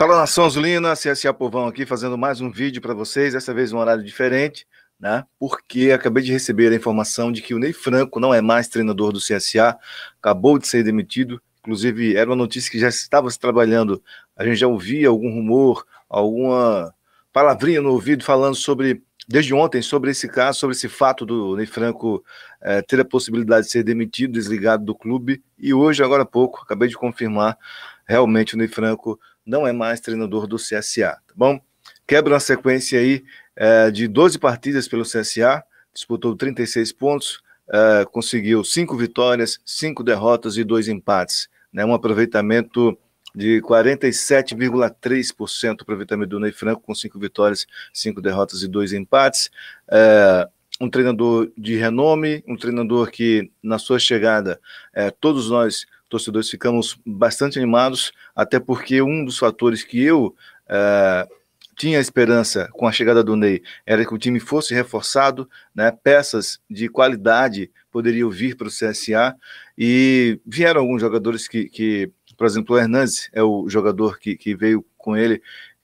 Fala Nação Azulina, CSA Povão aqui fazendo mais um vídeo para vocês, dessa vez um horário diferente, né? Porque acabei de receber a informação de que o Ney Franco não é mais treinador do CSA, acabou de ser demitido. Inclusive, era uma notícia que já estava se trabalhando, a gente já ouvia algum rumor, alguma palavrinha no ouvido falando sobre, desde ontem, sobre esse caso, sobre esse fato do Ney Franco é, ter a possibilidade de ser demitido, desligado do clube. E hoje, agora há pouco, acabei de confirmar realmente o Ney Franco não é mais treinador do CSA, tá bom? Quebra uma sequência aí é, de 12 partidas pelo CSA, disputou 36 pontos, é, conseguiu 5 vitórias, 5 derrotas e 2 empates, né? Um aproveitamento de 47,3% aproveitamento do Ney Franco, com 5 vitórias, 5 derrotas e 2 empates. É, um treinador de renome, um treinador que, na sua chegada, é, todos nós torcedores ficamos bastante animados, até porque um dos fatores que eu é, tinha esperança com a chegada do Ney era que o time fosse reforçado, né, peças de qualidade poderiam vir para o CSA, e vieram alguns jogadores que, que por exemplo, o Hernandes é o jogador que, que veio com ele,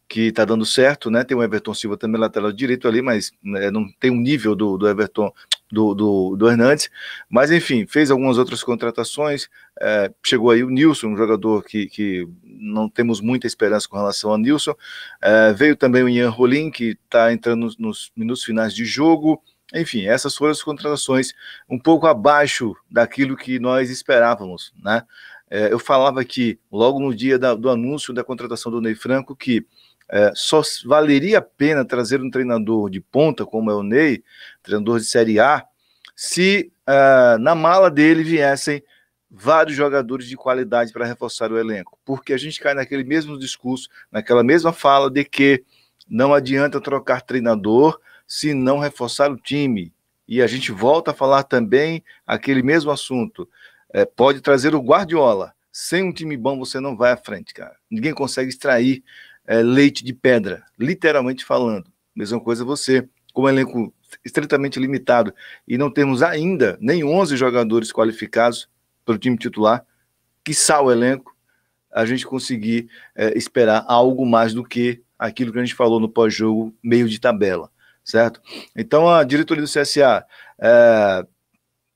que está dando certo, né? Tem o Everton Silva também lateral direito ali, mas né, não tem um nível do, do Everton, do, do, do Hernandes, mas enfim, fez algumas outras contratações. É, chegou aí o Nilson, um jogador que, que não temos muita esperança com relação a Nilson. É, veio também o Ian Rolim, que está entrando nos, minutos finais de jogo. Enfim, essas foram as contratações um pouco abaixo daquilo que nós esperávamos, né? É, eu falava aqui, logo no dia da, do anúncio da contratação do Ney Franco, que é, só valeria a pena trazer um treinador de ponta, como é o Ney, treinador de Série A, se é, na mala dele viessem vários jogadores de qualidade para reforçar o elenco. Porque a gente cai naquele mesmo discurso, naquela mesma fala de que não adianta trocar treinador se não reforçar o time. E a gente volta a falar também aquele mesmo assunto. É, pode trazer o Guardiola. Sem um time bom, você não vai à frente, cara. Ninguém consegue extrair é, leite de pedra, literalmente falando. Mesma coisa você, como elenco estritamente limitado e não temos ainda nem 11 jogadores qualificados para o time titular, que o elenco, a gente conseguir é, esperar algo mais do que aquilo que a gente falou no pós-jogo, meio de tabela, certo? Então a diretoria do CSA, é,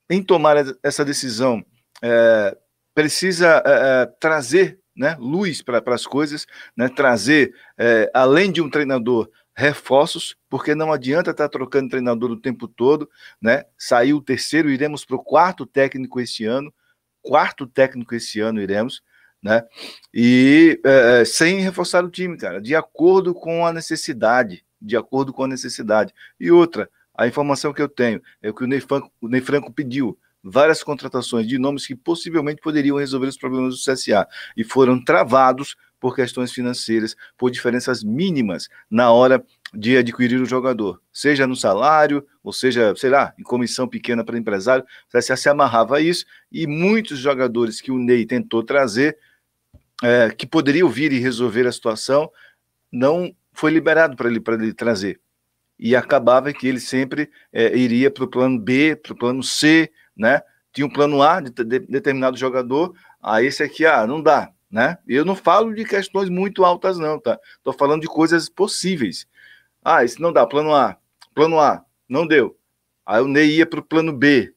em tomar essa decisão, é, precisa é, é, trazer né, luz para as coisas, né, trazer, é, além de um treinador, reforços, porque não adianta estar tá trocando treinador o tempo todo. Né, saiu o terceiro, iremos para o quarto técnico esse ano. Quarto técnico esse ano iremos. Né, e é, é, sem reforçar o time, cara, de acordo com a necessidade. De acordo com a necessidade. E outra, a informação que eu tenho é o que o Ney Franco, o Ney Franco pediu várias contratações de nomes que possivelmente poderiam resolver os problemas do CSA e foram travados por questões financeiras, por diferenças mínimas na hora de adquirir o jogador, seja no salário, ou seja, sei lá, em comissão pequena para empresário, o CSA se amarrava a isso e muitos jogadores que o Ney tentou trazer, é, que poderiam vir e resolver a situação, não foi liberado para ele, ele trazer. E acabava que ele sempre é, iria para o plano B, para o plano C, né? Tinha um plano A de, de determinado jogador, aí esse aqui, ah, não dá, né? Eu não falo de questões muito altas, não, tá? Tô falando de coisas possíveis. Ah, esse não dá, plano A, plano A, não deu. Aí o Ney ia para o plano B,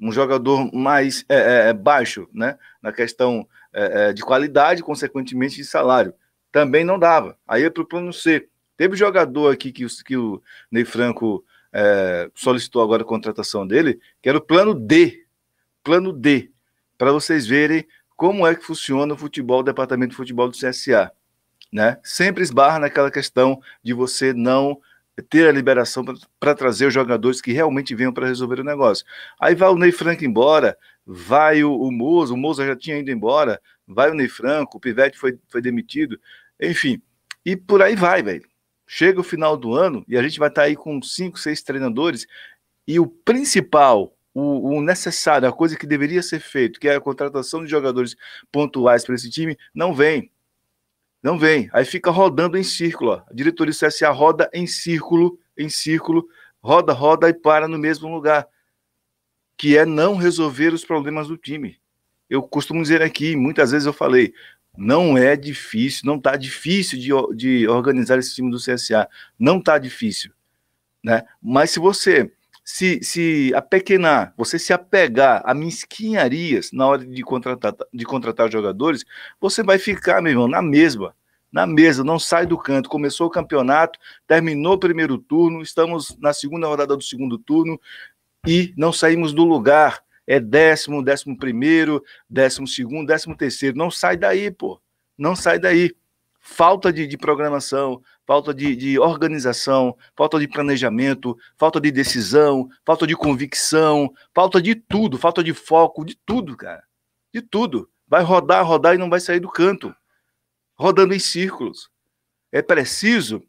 um jogador mais é, é, é baixo, né? Na questão é, é, de qualidade, consequentemente de salário. Também não dava. Aí ia para o plano C. Teve jogador aqui que, que o Ney Franco é, solicitou agora a contratação dele, que era o plano D. Plano D, para vocês verem como é que funciona o futebol, o departamento de futebol do CSA. Né? Sempre esbarra naquela questão de você não ter a liberação para trazer os jogadores que realmente venham para resolver o negócio. Aí vai o Ney Franco embora, vai o, o Mozo, o Mozo já tinha ido embora, vai o Ney Franco, o Pivete foi, foi demitido, enfim, e por aí vai, velho. Chega o final do ano e a gente vai estar tá aí com cinco, seis treinadores e o principal, o, o, necessário, a coisa que deveria ser feito, que é a contratação de jogadores pontuais para esse time, não vem. Não vem. Aí fica rodando em círculo. Ó. A diretoria do CSA roda em círculo, em círculo, roda, roda e para no mesmo lugar. Que é não resolver os problemas do time. Eu costumo dizer aqui, muitas vezes eu falei, não é difícil, não está difícil de, de organizar esse time do CSA. Não está difícil. Né? Mas se você se, se apequenar, você se apegar a mesquinharias na hora de contratar, de contratar jogadores, você vai ficar, meu irmão, na mesma. Na mesa, não sai do canto. Começou o campeonato, terminou o primeiro turno, estamos na segunda rodada do segundo turno e não saímos do lugar é décimo, décimo primeiro, décimo segundo, décimo terceiro. Não sai daí, pô. Não sai daí. Falta de, de programação, falta de, de, organização, falta de planejamento, falta de decisão, falta de convicção, falta de tudo, falta de foco, de tudo, cara. De tudo. Vai rodar, rodar e não vai sair do canto. Rodando em círculos. É preciso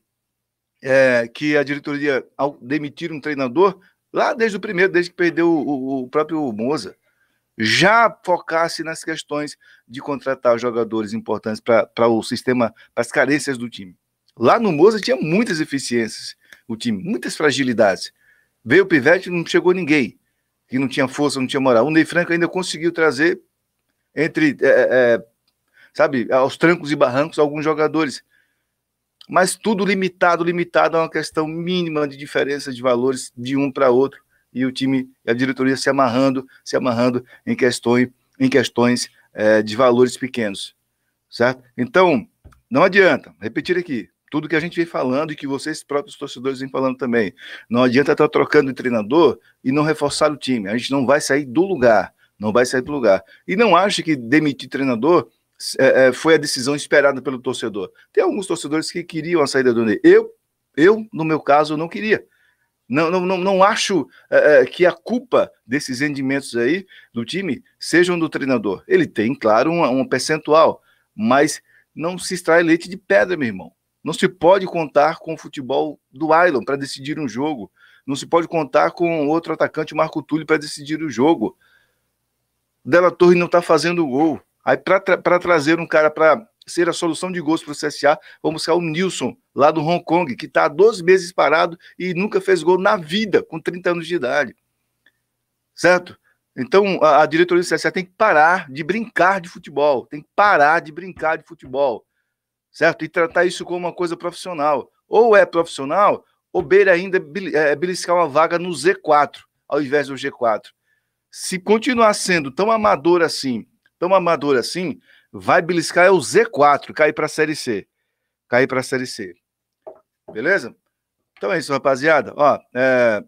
é, que a diretoria, ao demitir um treinador, lá desde o primeiro, desde que perdeu o, o próprio Moza, já focasse nas questões de contratar jogadores importantes para o sistema, para as carências do time. Lá no Moza tinha muitas eficiências, o time, muitas fragilidades. Veio o Pivete não chegou ninguém, que não tinha força, não tinha moral. O Ney Franco ainda conseguiu trazer entre, é, é, é sabe, aos trancos e barrancos alguns jogadores mas tudo limitado, limitado a uma questão mínima de diferença de valores de um para outro, e o time, a diretoria se amarrando, se amarrando em questões, em questões é, de valores pequenos, certo? Então, não adianta, repetir aqui, tudo que a gente vem falando e que vocês próprios torcedores vêm falando também, não adianta estar tá trocando de treinador e não reforçar o time, a gente não vai sair do lugar, não vai sair do lugar. E não acha que demitir treinador é, é, foi a decisão esperada pelo torcedor. Tem alguns torcedores que queriam a saída do Ney. Eu, eu no meu caso, não queria. Não, não, não, não acho é, é que a culpa desses rendimentos aí do time sejam do treinador. Ele tem, claro, um, um percentual, mas não se extrai leite de pedra, meu irmão. Não se pode contar com o futebol do Island para decidir um jogo. Não se pode contar com outro atacante, Marco Túlio, para decidir o jogo. Della Torre não está fazendo gol. Aí, para tra trazer um cara para ser a solução de gols para o CSA, vamos buscar o Nilson, lá do Hong Kong, que está há 12 meses parado e nunca fez gol na vida, com 30 anos de idade. Certo? Então, a, a diretoria do CSA tem que parar de brincar de futebol, tem que parar de brincar de futebol, certo? E tratar isso como uma coisa profissional. Ou é profissional, ou beira ainda é, é, beliscar uma vaga no Z4, ao invés do G4. Se continuar sendo tão amador assim, tão amador assim, vai beliscar é o Z4, cair para a Série C. Cair para a Série C. Beleza? Então é isso, rapaziada. Ó, é...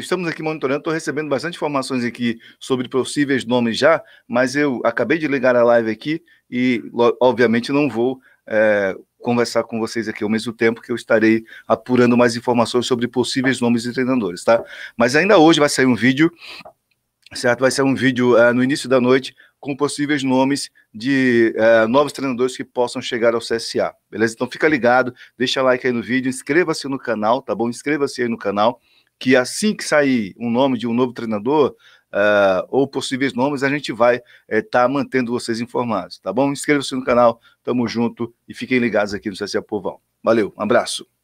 Estamos aqui monitorando, estou recebendo bastante informações aqui sobre possíveis nomes já, mas eu acabei de ligar a live aqui e, obviamente, não vou é, conversar com vocês aqui ao mesmo tempo que eu estarei apurando mais informações sobre possíveis nomes de treinadores, tá? Mas ainda hoje vai sair um vídeo certo? Vai ser um vídeo uh, no início da noite com possíveis nomes de uh, novos treinadores que possam chegar ao CSA, beleza? Então fica ligado, deixa like aí no vídeo, inscreva-se no canal, tá bom? Inscreva-se aí no canal, que assim que sair um nome de um novo treinador uh, ou possíveis nomes, a gente vai estar tá mantendo vocês informados, tá bom? Inscreva-se no canal, tamo junto e fiquem ligados aqui no CSA Povão. Valeu, um abraço!